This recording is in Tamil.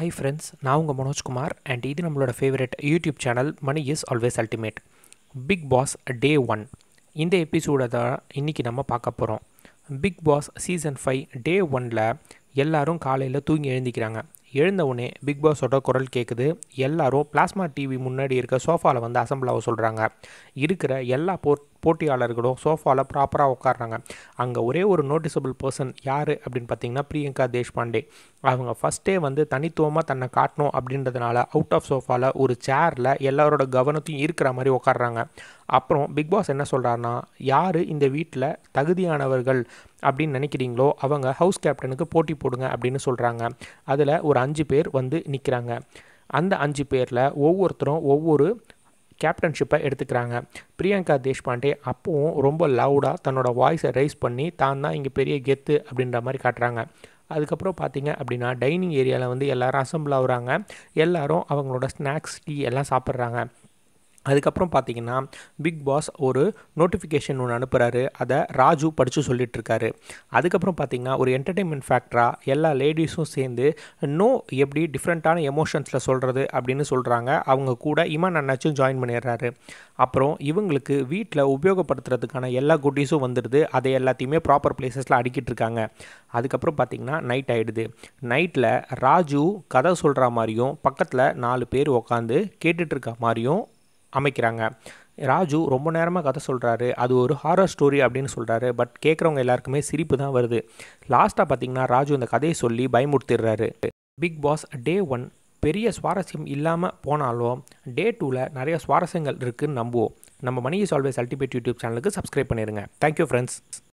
ஹாய் ஃப்ரெண்ட்ஸ் நான் உங்கள் மனோஜ்குமார் அண்ட் இது நம்மளோட favourite YouTube channel Mani is always ultimate Bigg Boss day one இந்த எபிசோடை தான் இன்றைக்கி நம்ம பார்க்க போகிறோம் Bigg Boss season five day ஒனில் எல்லோரும் காலையில் தூங்கி எழுந்திக்கிறாங்க எழுந்த உடனே பிக் பாஸோட குரல் கேட்குது எல்லாரும் பிளாஸ்மா டிவி முன்னாடி இருக்க சோஃபாவில் வந்து அசம்பிள் ஆக சொல்கிறாங்க இருக்கிற எல்லா போர்ட் போட்டியாளர்களோ சோஃபாவில் ப்ராப்பராக உட்காடுறாங்க அங்கே ஒரே ஒரு நோட்டிசபிள் பர்சன் யார் அப்படின்னு பார்த்தீங்கன்னா பிரியங்கா தேஷ்பாண்டே அவங்க ஃபஸ்ட்டே வந்து தனித்துவமாக தன்னை காட்டணும் அப்படின்றதுனால அவுட் ஆஃப் சோஃபாவில் ஒரு சேரில் எல்லாரோட கவனத்தையும் இருக்கிற மாதிரி உட்காடுறாங்க அப்புறம் பிக் பாஸ் என்ன சொல்கிறாருன்னா யார் இந்த வீட்டில் தகுதியானவர்கள் அப்படின்னு நினைக்கிறீங்களோ அவங்க ஹவுஸ் கேப்டனுக்கு போட்டி போடுங்க அப்படின்னு சொல்கிறாங்க அதில் ஒரு அஞ்சு பேர் வந்து நிற்கிறாங்க அந்த அஞ்சு பேரில் ஒவ்வொருத்தரும் ஒவ்வொரு கேப்டன்ஷிப்பை எடுத்துக்கிறாங்க பிரியங்கா தேஷ்பாண்டே அப்பவும் ரொம்ப லவுடாக தன்னோட வாய்ஸை ரைஸ் பண்ணி தான் தான் இங்கே பெரிய கெத்து அப்படின்ற மாதிரி காட்டுறாங்க அதுக்கப்புறம் பார்த்தீங்க அப்படின்னா டைனிங் ஏரியாவில் வந்து எல்லோரும் அசம்பிள் ஆகுறாங்க எல்லோரும் அவங்களோட ஸ்நாக்ஸ் டீ எல்லாம் சாப்பிட்றாங்க அதுக்கப்புறம் பார்த்தீங்கன்னா பிக் பாஸ் ஒரு நோட்டிஃபிகேஷன் ஒன்று அனுப்புகிறாரு அதை ராஜு படித்து இருக்காரு அதுக்கப்புறம் பார்த்தீங்கன்னா ஒரு என்டர்டெயின்மெண்ட் ஃபேக்டராக எல்லா லேடிஸும் சேர்ந்து நோ எப்படி டிஃப்ரெண்ட்டான எமோஷன்ஸில் சொல்கிறது அப்படின்னு சொல்கிறாங்க அவங்க கூட இமான் அண்ணாச்சும் ஜாயின் பண்ணிடுறாரு அப்புறம் இவங்களுக்கு வீட்டில் உபயோகப்படுத்துறதுக்கான எல்லா குட்டீஸும் வந்துடுது அதை எல்லாத்தையுமே ப்ராப்பர் பிளேசஸில் அடிக்கிட்டு இருக்காங்க அதுக்கப்புறம் பார்த்திங்கன்னா நைட் ஆகிடுது நைட்டில் ராஜு கதை சொல்கிற மாதிரியும் பக்கத்தில் நாலு பேர் உட்காந்து கேட்டுட்ருக்க மாதிரியும் அமைக்கிறாங்க ராஜு ரொம்ப நேரமாக கதை சொல்கிறாரு அது ஒரு ஹாரர் ஸ்டோரி அப்படின்னு சொல்கிறாரு பட் கேட்குறவங்க எல்லாருக்குமே சிரிப்பு தான் வருது லாஸ்ட்டாக பார்த்தீங்கன்னா ராஜு அந்த கதையை சொல்லி பயமுறுத்திடுறாரு பிக் பாஸ் டே ஒன் பெரிய சுவாரஸ்யம் இல்லாமல் போனாலும் டே டூவில் நிறைய சுவாரஸ்யங்கள் இருக்குதுன்னு நம்புவோம் நம்ம மணி சால்வேஸ் அல்டிமேட் யூடியூப் சேனலுக்கு சப்ஸ்கிரைப் பண்ணிடுங்க தேங்க்யூ ஃப்ரெண்ட்ஸ்